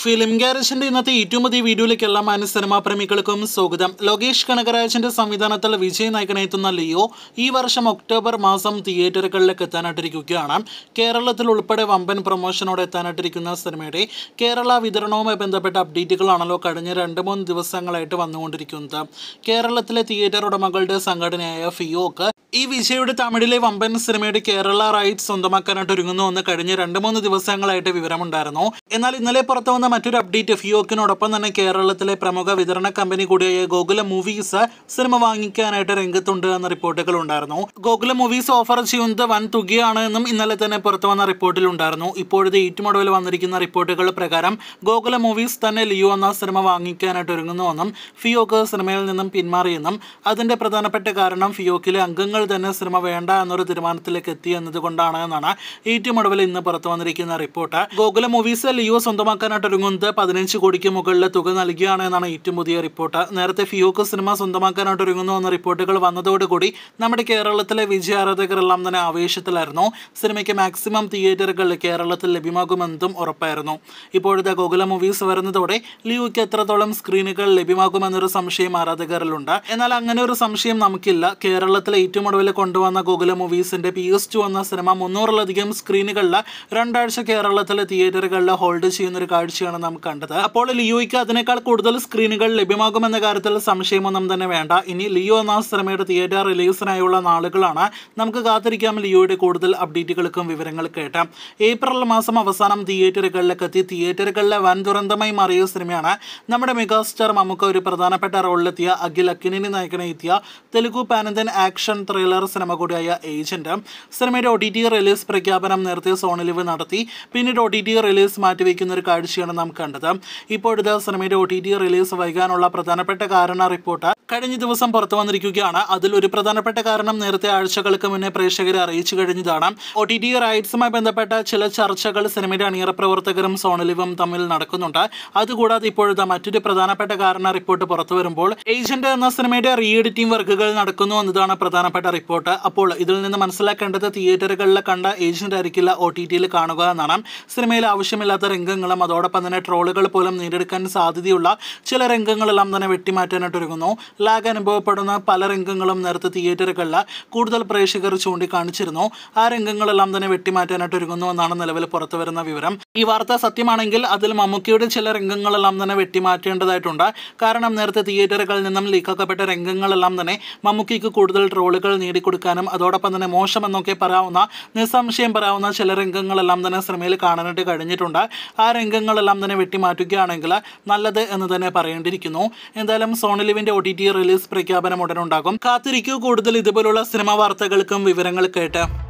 film ഗാരേജിന്റെ ഇന്നത്തെ ഏറ്റവും പുതിയ വീഡിയോയിലേക്ക് എല്ലാ മാന സിനിമാ പ്രേമികൾക്കും സ്വാഗതം ലോകേഷ് കനകരാജിന്റെ സംവിധാനത്തിൽ വിജയ് നായകനെത്തുന്ന ലിയോ ഈ വർഷം ഒക്ടോബർ മാസം തിയേറ്ററുകളിലേക്ക് എത്താനായിട്ടിരിക്കുകയാണ് കേരളത്തിൽ ഉൾപ്പെടെ വമ്പൻ പ്രൊമോഷനോട് എത്താനായിട്ടിരിക്കുന്ന സിനിമയുടെ കേരള വിതരണവുമായി ബന്ധപ്പെട്ട അപ്ഡേറ്റുകളാണല്ലോ കഴിഞ്ഞ രണ്ട് മൂന്ന് ദിവസങ്ങളായിട്ട് വന്നുകൊണ്ടിരിക്കുന്നത് കേരളത്തിലെ തിയേറ്റർ ഉടമകളുടെ സംഘടനയായ ഫിയോക്ക് ഈ വിജയുടെ തമിഴിലെ വമ്പൻ സിനിമയുടെ കേരള റൈറ്റ് സ്വന്തമാക്കാനായിട്ട് എന്ന് കഴിഞ്ഞ രണ്ട് മൂന്ന് ദിവസങ്ങളായിട്ട് വിവരമുണ്ടായിരുന്നു എന്നാൽ ഇന്നലെ പുറത്തു നടന്ന മറ്റൊരു അപ്ഡേറ്റ് ഫിയോക്കിനോടൊപ്പം തന്നെ കേരളത്തിലെ പ്രമുഖ വിതരണ കമ്പനി കൂടിയായ ഗോകുല മൂവീസ് സിനിമ വാങ്ങിക്കാനായിട്ട് രംഗത്തുണ്ട് എന്ന റിപ്പോർട്ടുകൾ ഉണ്ടായിരുന്നു ഗോകുല മൂവീസ് ഓഫർ ചെയ്യുന്നത് വൻ തുകയാണ് എന്നും ഇന്നലെ തന്നെ പുറത്തു വന്ന റിപ്പോർട്ടിൽ ഉണ്ടായിരുന്നു ഇപ്പോഴത്തെ ഏറ്റുമുടവിൽ വന്നിരിക്കുന്ന റിപ്പോർട്ടുകൾ പ്രകാരം ഗോകുല മൂവീസ് തന്നെ ലിയോ എന്ന സിനിമ വാങ്ങിക്കാനായിട്ട് ഒരുങ്ങുന്നുവെന്നും ഫിയോക്ക് സിനിമയിൽ നിന്നും പിന്മാറിയെന്നും അതിന്റെ പ്രധാനപ്പെട്ട കാരണം ഫിയോക്കിലെ അംഗങ്ങൾ തന്നെ സിനിമ വേണ്ട എന്നൊരു തീരുമാനത്തിലേക്ക് എത്തി എന്നതുകൊണ്ടാണ് എന്നാണ് ഏറ്റുമുടവിൽ ഇന്ന് പുറത്തു വന്നിരിക്കുന്ന റിപ്പോർട്ട് ഗോകുല മൂവീസ് ലിയോ സ്വന്തമാക്കാനായിട്ട് ഒരുങ്ങുന്നത് പതിനഞ്ച് കോടിക്ക് മുകളിലെ തുക നൽകിയാണ് എന്നാണ് ഏറ്റവും പുതിയ റിപ്പോർട്ട് നേരത്തെ ഫിയോക്ക് സിനിമ സ്വന്തമാക്കാനായിട്ട് ഒരുങ്ങുന്നു എന്ന റിപ്പോർട്ടുകൾ വന്നതോടുകൂടി നമ്മുടെ കേരളത്തിലെ വിജയാരാധകരെല്ലാം തന്നെ ആവേശത്തിലായിരുന്നു സിനിമയ്ക്ക് മാക്സിമം തിയേറ്ററുകൾ കേരളത്തിൽ ലഭ്യമാകുമെന്നതും ഉറപ്പായിരുന്നു ഇപ്പോഴത്തെ ഗോകുല മൂവീസ് വരുന്നതോടെ ലിയോയ്ക്ക് എത്രത്തോളം സ്ക്രീനുകൾ ലഭ്യമാകുമെന്നൊരു സംശയം ആരാധകരിലുണ്ട് എന്നാൽ അങ്ങനെ ഒരു സംശയം നമുക്കില്ല കേരളത്തിലെ ഏറ്റവും ഒടുവിൽ കൊണ്ടുവന്ന ഗോകുല മൂവീസിന്റെ പി എസ് ടു എന്ന സിനിമ മുന്നൂറിലധികം സ്ക്രീനുകളിൽ രണ്ടാഴ്ച കേരളത്തിലെ തിയേറ്ററുകളിൽ ഹോൾഡ് ചെയ്യുന്ന ഒരു കാഴ്ച കാഴ്ചയാണ് നാം കണ്ടത് അപ്പോൾ ലിയോയ്ക്ക് അതിനേക്കാൾ കൂടുതൽ സ്ക്രീനുകൾ ലഭ്യമാകുമെന്ന കാര്യത്തിൽ സംശയമൊന്നും തന്നെ വേണ്ട ഇനി ലിയോ എന്ന സിനിമയുടെ തിയേറ്റർ റിലീസിനായുള്ള നാളുകളാണ് നമുക്ക് കാത്തിരിക്കാം ലിയോയുടെ കൂടുതൽ അപ്ഡേറ്റുകൾക്കും വിവരങ്ങൾ കേട്ടാം ഏപ്രിൽ മാസം അവസാനം തിയേറ്ററുകളിലേക്ക് എത്തി തിയേറ്ററുകളിലെ വൻ ദുരന്തമായി മാറിയ സിനിമയാണ് നമ്മുടെ മെഗാസ്റ്റാർ മമ്മുക്ക ഒരു പ്രധാനപ്പെട്ട റോളിലെത്തിയ അഖിൽ അക്കിനിനെ നയിക്കണ എത്തിയ തെലുഗു പാനന്തൻ ആക്ഷൻ ത്രില്ലർ സിനിമ കൂടിയായ ഏജന്റ് സിനിമയുടെ ഒ ടി ടി റിലീസ് പ്രഖ്യാപനം നേരത്തെ സോണിലിവ് നടത്തി പിന്നീട് ഒ ടി ടി റിലീസ് മാറ്റിവെക്കുന്ന ഒരു കാഴ്ചയാണ് തന്നെയാണ് നാം കണ്ടത് ഇപ്പോഴത്തെ സിനിമയുടെ ഒ ടി ടി റിലീസ് വൈകാനുള്ള പ്രധാനപ്പെട്ട കാരണ റിപ്പോർട്ട് കഴിഞ്ഞ ദിവസം പുറത്തു വന്നിരിക്കുകയാണ് അതിൽ ഒരു പ്രധാനപ്പെട്ട കാരണം നേരത്തെ ആഴ്ചകൾക്ക് മുന്നേ പ്രേക്ഷകരെ അറിയിച്ചു കഴിഞ്ഞതാണ് ഒ ടി ടി റൈറ്റ്സുമായി ബന്ധപ്പെട്ട ചില ചർച്ചകൾ സിനിമയുടെ അണിയറ പ്രവർത്തകരും സോണലിവും തമ്മിൽ നടക്കുന്നുണ്ട് അതുകൂടാതെ ഇപ്പോഴത്തെ മറ്റൊരു പ്രധാനപ്പെട്ട കാരണ റിപ്പോർട്ട് പുറത്തു വരുമ്പോൾ ഏജന്റ് എന്ന സിനിമയുടെ റീ എഡിറ്റിംഗ് വർക്കുകൾ നടക്കുന്നു എന്നതാണ് പ്രധാനപ്പെട്ട റിപ്പോർട്ട് അപ്പോൾ ഇതിൽ നിന്ന് മനസ്സിലാക്കേണ്ടത് തിയേറ്ററുകളിൽ കണ്ട ഏജന്റ് ആയിരിക്കില്ല ഒ ടി ടിയിൽ കാണുക എന്നാണ് സിനിമയിൽ ആവശ്യമില്ലാത്ത രംഗങ്ങളും അതോടൊപ്പം അതോടൊപ്പം തന്നെ ട്രോളുകൾ പോലും നേടിയെടുക്കാൻ സാധ്യതയുള്ള ചില രംഗങ്ങളെല്ലാം തന്നെ വെട്ടിമാറ്റാനായിട്ട് ഒരുങ്ങുന്നു ലാഗ് അനുഭവപ്പെടുന്ന പല രംഗങ്ങളും നേരത്തെ തിയേറ്ററുകളിൽ കൂടുതൽ പ്രേക്ഷകർ ചൂണ്ടിക്കാണിച്ചിരുന്നു ആ രംഗങ്ങളെല്ലാം തന്നെ വെട്ടിമാറ്റാനായിട്ട് ഒരുങ്ങുന്നു എന്നാണ് നിലവിൽ പുറത്തു വരുന്ന വിവരം ഈ വാർത്ത സത്യമാണെങ്കിൽ അതിൽ മമ്മൂക്കിയുടെ ചില രംഗങ്ങളെല്ലാം തന്നെ വെട്ടിമാറ്റേണ്ടതായിട്ടുണ്ട് കാരണം നേരത്തെ തിയേറ്ററുകളിൽ നിന്നും ലീക്കാക്കപ്പെട്ട രംഗങ്ങളെല്ലാം തന്നെ മമ്മൂക്കിക്ക് കൂടുതൽ ട്രോളുകൾ നേടിക്കൊടുക്കാനും അതോടൊപ്പം തന്നെ മോശം എന്നൊക്കെ പറയാവുന്ന നിസ്സംശയം പറയാവുന്ന ചില രംഗങ്ങളെല്ലാം തന്നെ സിനിമയിൽ കാണാനായിട്ട് കഴിഞ്ഞിട്ടുണ്ട് ആ രംഗങ്ങളെല്ലാം ഇതെല്ലാം തന്നെ വെട്ടിമാറ്റുകയാണെങ്കിൽ നല്ലത് എന്ന് തന്നെ പറയേണ്ടിയിരിക്കുന്നു എന്തായാലും സോണി ലിവിന്റെ ഒ ടി ടി റിലീസ് പ്രഖ്യാപനം ഉടനുണ്ടാകും കാത്തിരിക്കൂ കൂടുതൽ ഇതുപോലുള്ള സിനിമ വാർത്തകൾക്കും വിവരങ്ങൾ കേട്ട്